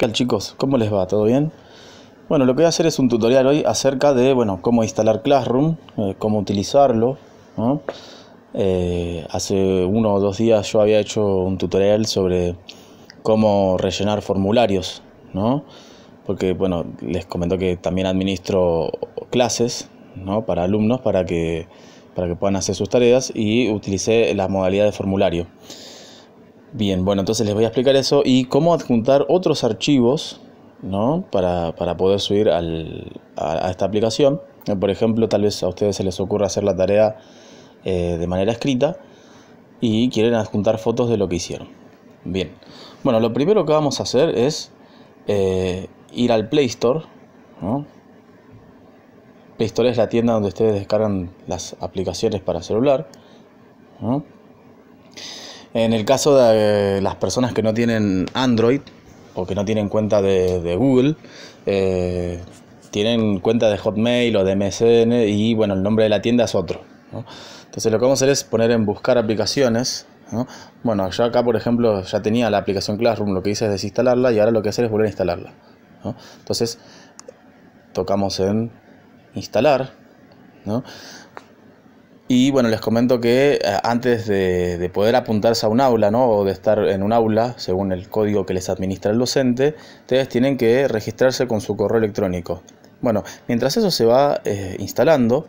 ¿Qué tal chicos? ¿Cómo les va? ¿Todo bien? Bueno, lo que voy a hacer es un tutorial hoy acerca de, bueno, cómo instalar Classroom, eh, cómo utilizarlo, eh, hace uno o dos días yo había hecho un tutorial sobre cómo rellenar formularios, ¿no? Porque, bueno, les comento que también administro clases, ¿no? Para alumnos, para que, para que puedan hacer sus tareas y utilicé las modalidades de formulario. Bien, bueno, entonces les voy a explicar eso y cómo adjuntar otros archivos ¿no? para, poder subir a, esta aplicación. Por ejemplo, tal vez a ustedes se les ocurra hacer la tarea eh, de manera escrita y quieren adjuntar fotos de lo que hicieron. Bien, bueno, lo primero que vamos a hacer es eh, ir al Play Store. ¿no? Play Store es la tienda donde ustedes descargan las aplicaciones para celular. En el caso de las personas que no tienen Android o que no tienen cuenta de, Google, eh, tienen cuenta de Hotmail o de MSN y bueno, el nombre de la tienda es otro. Entonces lo que vamos a hacer es poner en buscar aplicaciones. Bueno, yo acá por ejemplo ya tenía la aplicación Classroom, lo que hice es desinstalarla y ahora lo que hacer es volver a instalarla. Entonces tocamos en instalar. ¿no? Y bueno, les comento que eh, antes de, poder apuntarse a un aula ¿no? o de estar en un aula, según el código que les administra el docente, ustedes tienen que registrarse con su correo electrónico. Bueno, mientras eso se va eh, instalando,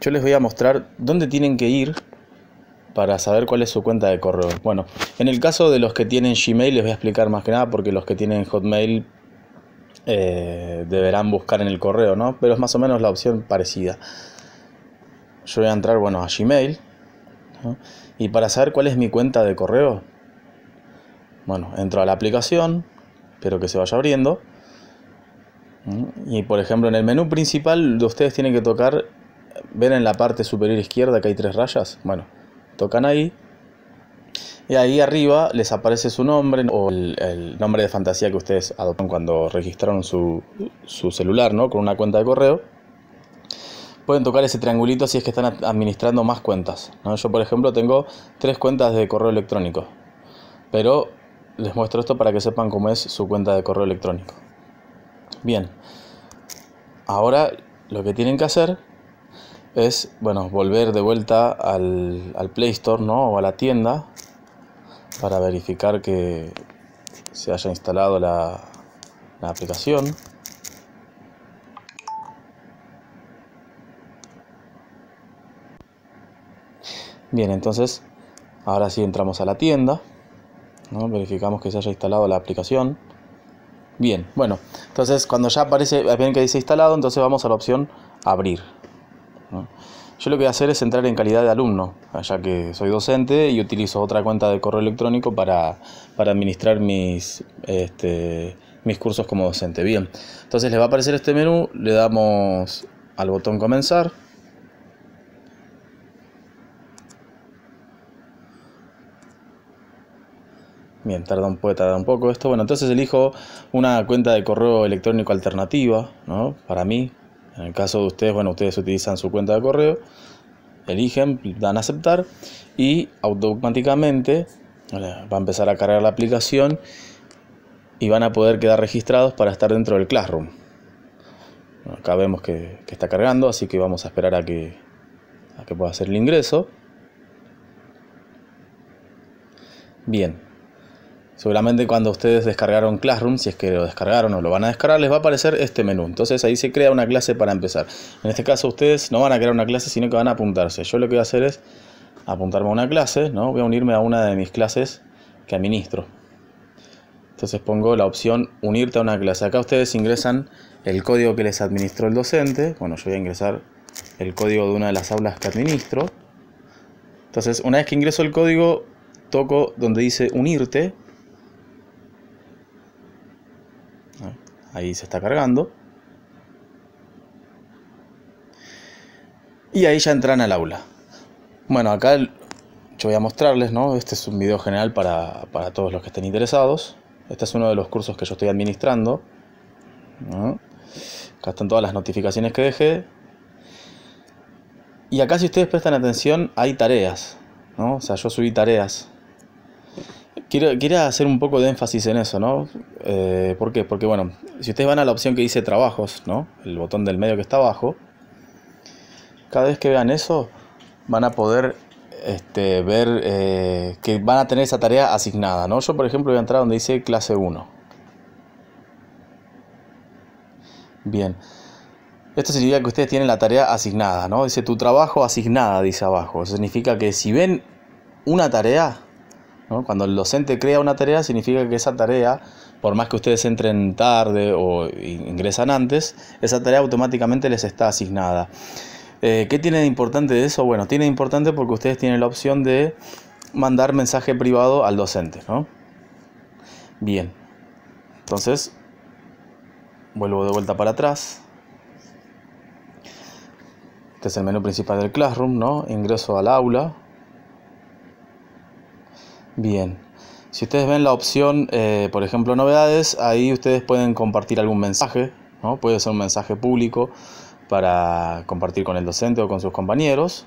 yo les voy a mostrar dónde tienen que ir para saber cuál es su cuenta de correo. Bueno, en el caso de los que tienen Gmail les voy a explicar más que nada porque los que tienen Hotmail eh, deberán buscar en el correo, ¿no? Pero es más o menos la opción parecida yo voy a entrar, bueno, a Gmail. Y para saber cuál es mi cuenta de correo, bueno, entro a la aplicación, espero que se vaya abriendo. Y por ejemplo, en el menú principal, ustedes tienen que tocar, ven en la parte superior izquierda que hay tres rayas. Bueno, tocan ahí. Y ahí arriba les aparece su nombre o el, nombre de fantasía que ustedes adoptaron cuando registraron su, su celular, ¿no? Con una cuenta de correo pueden tocar ese triangulito si es que están administrando más cuentas. Yo, por ejemplo, tengo tres cuentas de correo electrónico, pero les muestro esto para que sepan cómo es su cuenta de correo electrónico. Bien, ahora lo que tienen que hacer es, bueno, volver de vuelta al, Play Store o a la tienda para verificar que se haya instalado la aplicación. Bien, entonces ahora sí entramos a la tienda. Verificamos que se haya instalado la aplicación. Bien, bueno, entonces cuando ya aparece, bien que dice instalado, entonces vamos a la opción abrir. Yo lo que voy a hacer es entrar en calidad de alumno, ya que soy docente y utilizo otra cuenta de correo electrónico para, administrar mis, este, mis cursos como docente. Bien, entonces le va a aparecer este menú, le damos al botón comenzar. Bien, tarda un, poeta da un poco esto. Bueno, entonces elijo una cuenta de correo electrónico alternativa, ¿no? Para mí, en el caso de ustedes, bueno, ustedes utilizan su cuenta de correo, eligen, dan a aceptar y automáticamente va a empezar a cargar la aplicación y van a poder quedar registrados para estar dentro del Classroom. acá vemos que, está cargando, así que vamos a esperar a que, a que pueda hacer el ingreso. Bien, Seguramente cuando ustedes descargaron Classroom, si es que lo descargaron o lo van a descargar, les va a aparecer este menú. Entonces ahí se crea una clase para empezar. En este caso ustedes no van a crear una clase, sino que van a apuntarse. Yo lo que voy a hacer es apuntarme a una clase, ¿no? Voy a unirme a una de mis clases que administro. Entonces pongo la opción unirte a una clase. Acá ustedes ingresan el código que les administró el docente. Bueno, yo voy a ingresar el código de una de las aulas que administro. Entonces, una vez que ingreso el código, toco donde dice unirte Ahí se está cargando. Y ahí ya entran al aula. Bueno, acá yo voy a mostrarles, ¿no? Este es un video general para, todos los que estén interesados. Este es uno de los cursos que yo estoy administrando. Acá están todas las notificaciones que dejé. Y acá si ustedes prestan atención hay tareas. ¿no? O sea, yo subí tareas. Quiero, hacer un poco de énfasis en eso, ¿no? Eh, ¿Por qué? Porque bueno, si ustedes van a la opción que dice trabajos, ¿no? El botón del medio que está abajo, cada vez que vean eso van a poder este, ver eh, que van a tener esa tarea asignada, ¿no? Yo por ejemplo voy a entrar donde dice clase 1. Bien. Esto significa que ustedes tienen la tarea asignada, ¿no? Dice tu trabajo asignada, dice abajo. Eso significa que si ven una tarea, cuando el docente crea una tarea, significa que esa tarea, por más que ustedes entren tarde o ingresan antes, esa tarea automáticamente les está asignada. Eh, ¿Qué tiene de importante eso? Bueno, tiene de importante porque ustedes tienen la opción de mandar mensaje privado al docente, Bien. Entonces, vuelvo de vuelta para atrás. Este es el menú principal del Classroom, ¿no? Ingreso al aula. Bien. Si ustedes ven la opción, eh, por ejemplo, novedades, ahí ustedes pueden compartir algún mensaje, ¿no? Puede ser un mensaje público para compartir con el docente o con sus compañeros.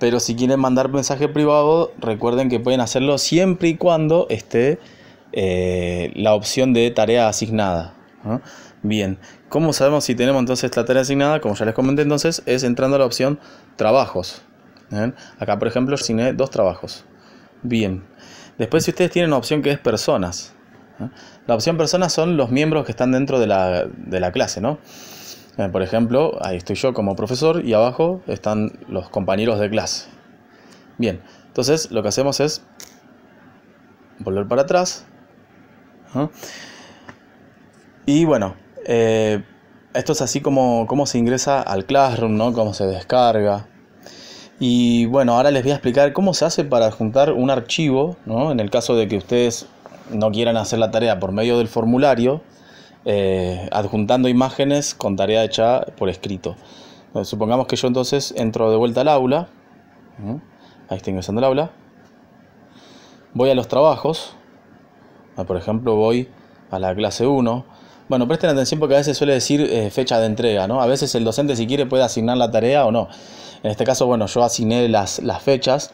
Pero si quieren mandar mensaje privado, recuerden que pueden hacerlo siempre y cuando esté eh, la opción de tarea asignada. Bien, ¿cómo sabemos si tenemos entonces la tarea asignada? Como ya les comenté entonces, es entrando a la opción trabajos. ¿eh? Acá, por ejemplo, cine, dos trabajos. Bien. Después, si ustedes tienen una opción que es personas. ¿eh? La opción personas son los miembros que están dentro de la, clase, ¿no? Eh, por ejemplo, ahí estoy yo como profesor y abajo están los compañeros de clase. Bien. Entonces, lo que hacemos es volver para atrás. Y bueno, esto es así como, se ingresa al Classroom, ¿no? Cómo se descarga. Y bueno, ahora les voy a explicar cómo se hace para adjuntar un archivo, ¿no? en el caso de que ustedes no quieran hacer la tarea por medio del formulario, eh, adjuntando imágenes con tarea hecha por escrito. Eh, supongamos que yo entonces entro de vuelta al aula, ahí estoy ingresando al aula, voy a los trabajos, ah, por ejemplo voy a la clase 1, bueno, presten atención porque a veces suele decir eh, fecha de entrega, ¿no? A veces el docente si quiere puede asignar la tarea o no. En este caso, bueno, yo asigné las, fechas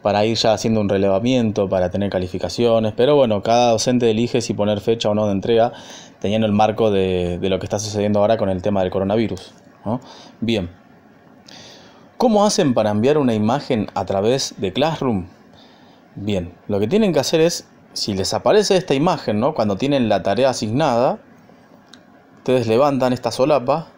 para ir ya haciendo un relevamiento, para tener calificaciones, pero bueno, cada docente elige si poner fecha o no de entrega, teniendo el marco de, de lo que está sucediendo ahora con el tema del coronavirus. ¿no? Bien. ¿Cómo hacen para enviar una imagen a través de Classroom? Bien, lo que tienen que hacer es, si les aparece esta imagen, ¿no? cuando tienen la tarea asignada, ustedes levantan esta solapa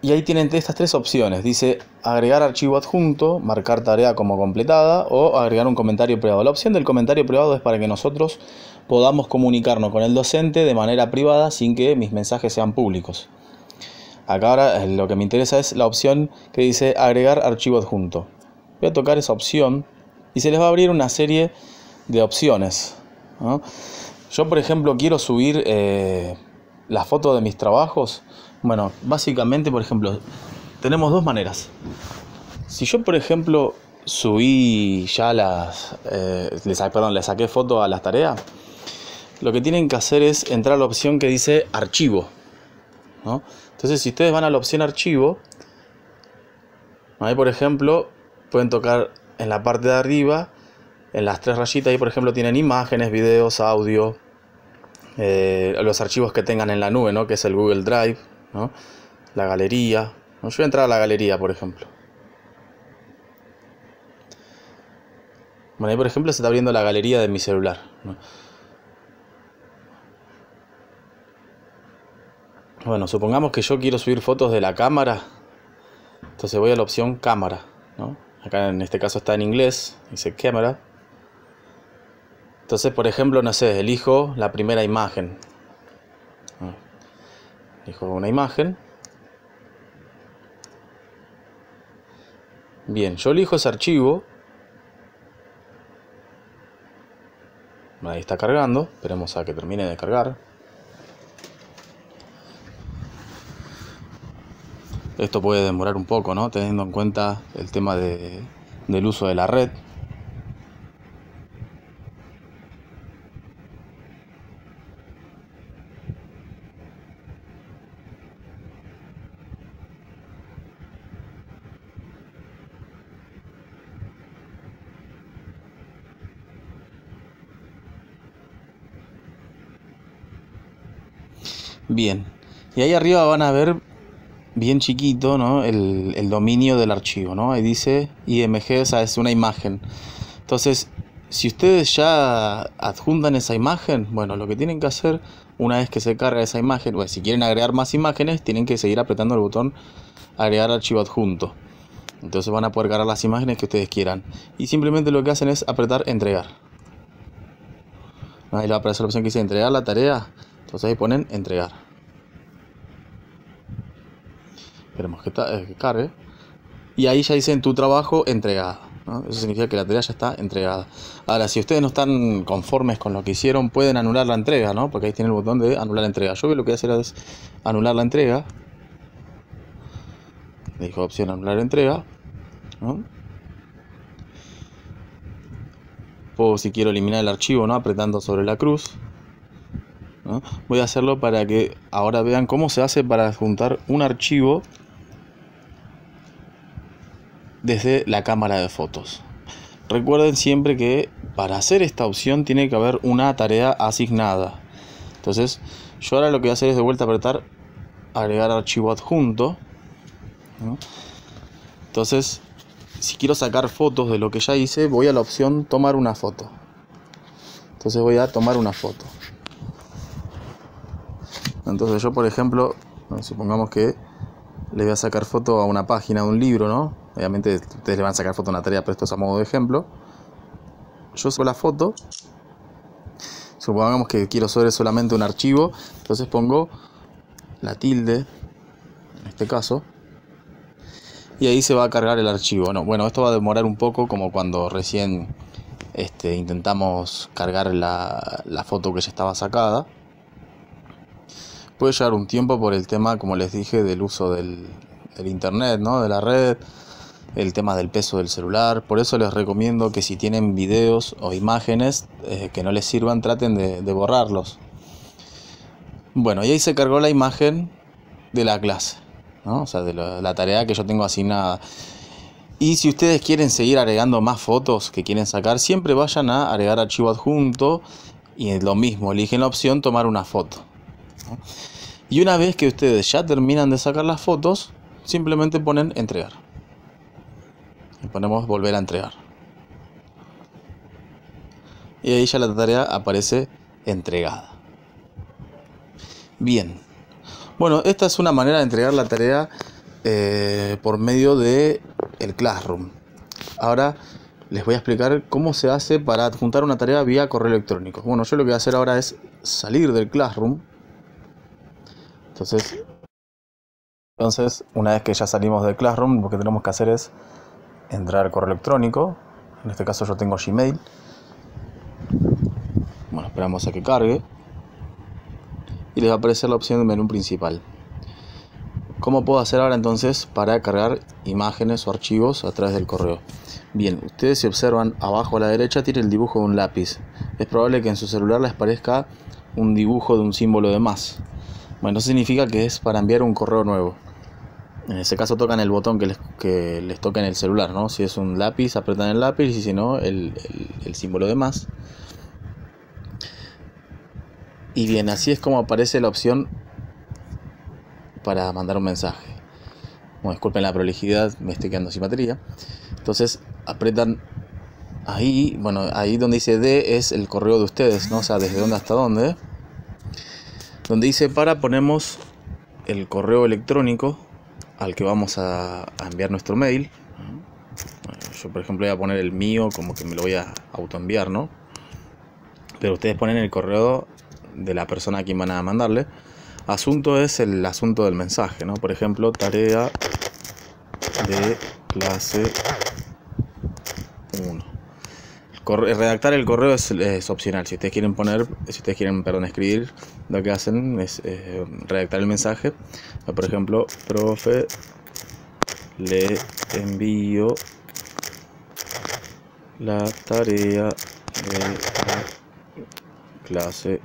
y ahí tienen estas tres opciones. Dice agregar archivo adjunto, marcar tarea como completada o agregar un comentario privado. La opción del comentario privado es para que nosotros podamos comunicarnos con el docente de manera privada sin que mis mensajes sean públicos. Acá ahora eh, lo que me interesa es la opción que dice agregar archivo adjunto. Voy a tocar esa opción y se les va a abrir una serie de opciones. Yo, por ejemplo, quiero subir eh, las fotos de mis trabajos. Bueno, básicamente, por ejemplo, tenemos dos maneras. Si yo, por ejemplo, subí ya las. Eh, perdón, le saqué foto a las tareas, lo que tienen que hacer es entrar a la opción que dice archivo. ¿no? Entonces, si ustedes van a la opción archivo, ahí, por ejemplo, pueden tocar en la parte de arriba, en las tres rayitas, ahí, por ejemplo, tienen imágenes, videos, audio. Eh, los archivos que tengan en la nube, ¿no? que es el Google Drive, ¿no? la galería. Yo voy a entrar a la galería, por ejemplo. Bueno, ahí por ejemplo se está abriendo la galería de mi celular. Bueno, supongamos que yo quiero subir fotos de la cámara. Entonces voy a la opción cámara. ¿no? Acá en este caso está en inglés, dice cámara. Entonces, por ejemplo, no sé, elijo la primera imagen. Ah, elijo una imagen. Bien, yo elijo ese archivo. Ahí está cargando. Esperemos a que termine de cargar. Esto puede demorar un poco, ¿no? Teniendo en cuenta el tema del uso de la red. Bien. Y ahí arriba van a ver bien chiquito ¿no? el, dominio del archivo. ¿no? Ahí dice IMG, esa es una imagen. Entonces, si ustedes ya adjuntan esa imagen, bueno, lo que tienen que hacer una vez que se carga esa imagen, bueno, si quieren agregar más imágenes, tienen que seguir apretando el botón agregar archivo adjunto. Entonces van a poder cargar las imágenes que ustedes quieran. Y simplemente lo que hacen es apretar entregar. Ahí va a aparecer la opción que dice entregar la tarea. Entonces ahí ponen entregar. Esperemos eh, que, cargue. Y ahí ya dicen tu trabajo entregado. Eso significa que la tarea ya está entregada. Ahora, si ustedes no están conformes con lo que hicieron, pueden anular la entrega, Porque ahí tiene el botón de anular entrega. Yo que lo que voy a hacer es anular la entrega. Le dijo opción anular entrega. Puedo, si quiero, eliminar el archivo, ¿no? Apretando sobre la cruz. Voy a hacerlo para que ahora vean cómo se hace para adjuntar un archivo desde la cámara de fotos. Recuerden siempre que para hacer esta opción tiene que haber una tarea asignada. Entonces, yo ahora lo que voy a hacer es de vuelta apretar agregar archivo adjunto. Entonces, si quiero sacar fotos de lo que ya hice, voy a la opción tomar una foto. Entonces voy a tomar una foto. Entonces yo, por ejemplo, supongamos que le voy a sacar foto a una página de un libro, ¿no? Obviamente ustedes le van a sacar foto a una tarea, pero esto es a modo de ejemplo. Yo subo la foto, supongamos que quiero sobre solamente un archivo, entonces pongo la tilde, en este caso, y ahí se va a cargar el archivo. bueno, esto va a demorar un poco, como cuando recién este, intentamos cargar la, la foto que ya estaba sacada puede llevar un tiempo por el tema, como les dije, del uso del, internet, de la red, el tema del peso del celular. Por eso les recomiendo que si tienen videos o imágenes eh, que no les sirvan, traten de, borrarlos. Bueno, y ahí se cargó la imagen de la clase, o sea, de la, la tarea que yo tengo asignada. Y si ustedes quieren seguir agregando más fotos que quieren sacar, siempre vayan a agregar archivo adjunto y lo mismo, eligen la opción tomar una foto. Y una vez que ustedes ya terminan de sacar las fotos, simplemente ponen entregar. Y ponemos volver a entregar. Y ahí ya la tarea aparece entregada. Bien. Bueno, esta es una manera de entregar la tarea eh, por medio de el Classroom. Ahora les voy a explicar cómo se hace para adjuntar una tarea vía correo electrónico. Bueno, yo lo que voy a hacer ahora es salir del Classroom entonces, una vez que ya salimos de Classroom, lo que tenemos que hacer es entrar al correo electrónico. En este caso yo tengo Gmail. Bueno, esperamos a que cargue. Y les va a aparecer la opción de menú principal. ¿Cómo puedo hacer ahora entonces para cargar imágenes o archivos a través del correo? Bien, ustedes si observan abajo a la derecha tiene el dibujo de un lápiz. Es probable que en su celular les parezca un dibujo de un símbolo de más. Bueno, eso significa que es para enviar un correo nuevo. En ese caso tocan el botón que les, toca en el celular, ¿no? Si es un lápiz, apretan el lápiz y si no, el, símbolo de más. Y bien, así es como aparece la opción para mandar un mensaje. Bueno, disculpen la prolijidad, me estoy quedando sin batería. Entonces, apretan ahí, bueno, ahí donde dice D es el correo de ustedes, ¿no? O sea, desde dónde hasta dónde. Donde dice para ponemos el correo electrónico al que vamos a, enviar nuestro mail. yo por ejemplo voy a poner el mío como que me lo voy a autoenviar, ¿no? Pero ustedes ponen el correo de la persona a quien van a mandarle. Asunto es el asunto del mensaje, ¿no? Por ejemplo, tarea de clase redactar el correo es, opcional. Si ustedes quieren poner, si ustedes quieren, perdón, escribir, lo que hacen es eh, redactar el mensaje. Por ejemplo, profe, le envío la tarea de clase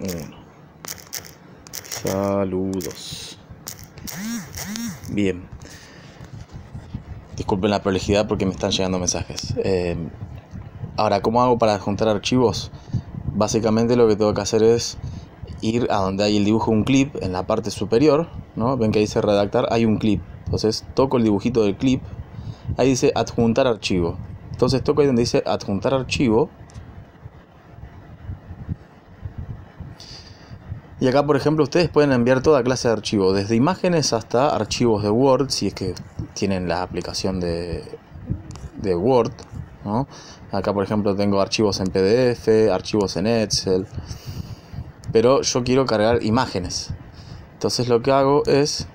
1. Saludos. Bien. Disculpen la prolijidad porque me están llegando mensajes. Eh, ahora, ¿cómo hago para adjuntar archivos? Básicamente lo que tengo que hacer es ir a donde hay el dibujo un clip en la parte superior, ¿no? Ven que dice redactar, hay un clip. Entonces toco el dibujito del clip, ahí dice adjuntar archivo. Entonces toco ahí donde dice adjuntar archivo Y acá, por ejemplo, ustedes pueden enviar toda clase de archivos, desde imágenes hasta archivos de Word, si es que tienen la aplicación de, Word. Acá, por ejemplo, tengo archivos en PDF, archivos en Excel. Pero yo quiero cargar imágenes. Entonces lo que hago es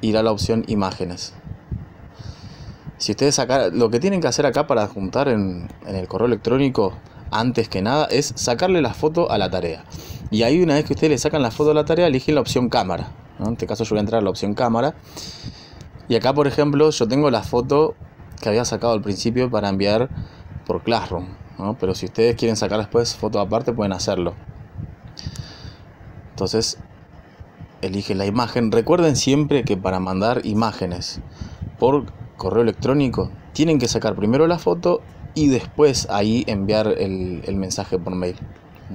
ir a la opción imágenes. Si ustedes acá, lo que tienen que hacer acá para juntar en, en el correo electrónico, antes que nada, es sacarle la foto a la tarea. Y ahí una vez que ustedes le sacan la foto de la tarea, eligen la opción cámara. En este caso yo voy a entrar a la opción cámara. Y acá, por ejemplo, yo tengo la foto que había sacado al principio para enviar por Classroom. Pero si ustedes quieren sacar después foto aparte, pueden hacerlo. Entonces, eligen la imagen. Recuerden siempre que para mandar imágenes por correo electrónico, tienen que sacar primero la foto y después ahí enviar el mensaje por mail.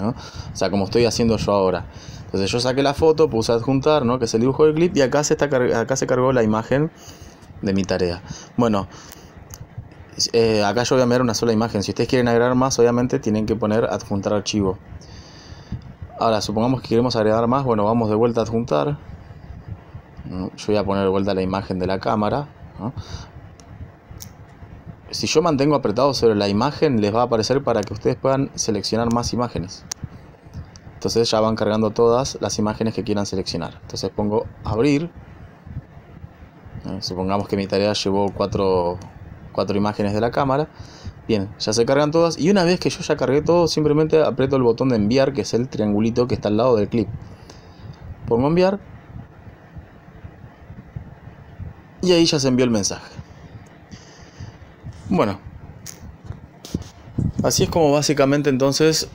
O sea, como estoy haciendo yo ahora. Entonces yo saqué la foto, puse adjuntar, ¿no? Que es el dibujo del clip y acá se, está acá se cargó la imagen de mi tarea. Bueno, eh, acá yo voy a mirar una sola imagen. Si ustedes quieren agregar más, obviamente tienen que poner adjuntar archivo. Ahora, supongamos que queremos agregar más, bueno, vamos de vuelta a adjuntar. Yo voy a poner de vuelta la imagen de la cámara si yo mantengo apretado sobre la imagen, les va a aparecer para que ustedes puedan seleccionar más imágenes. Entonces ya van cargando todas las imágenes que quieran seleccionar. Entonces pongo abrir. Eh, supongamos que mi tarea llevó cuatro, cuatro imágenes de la cámara. Bien, ya se cargan todas. Y una vez que yo ya cargué todo, simplemente aprieto el botón de enviar, que es el triangulito que está al lado del clip. Pongo enviar. Y ahí ya se envió el mensaje. Bueno, así es como básicamente entonces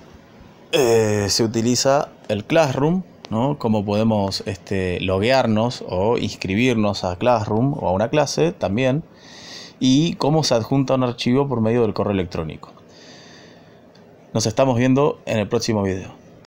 eh, se utiliza el Classroom, ¿no? Como podemos este, loguearnos o inscribirnos a Classroom o a una clase también, y cómo se adjunta un archivo por medio del correo electrónico. Nos estamos viendo en el próximo video.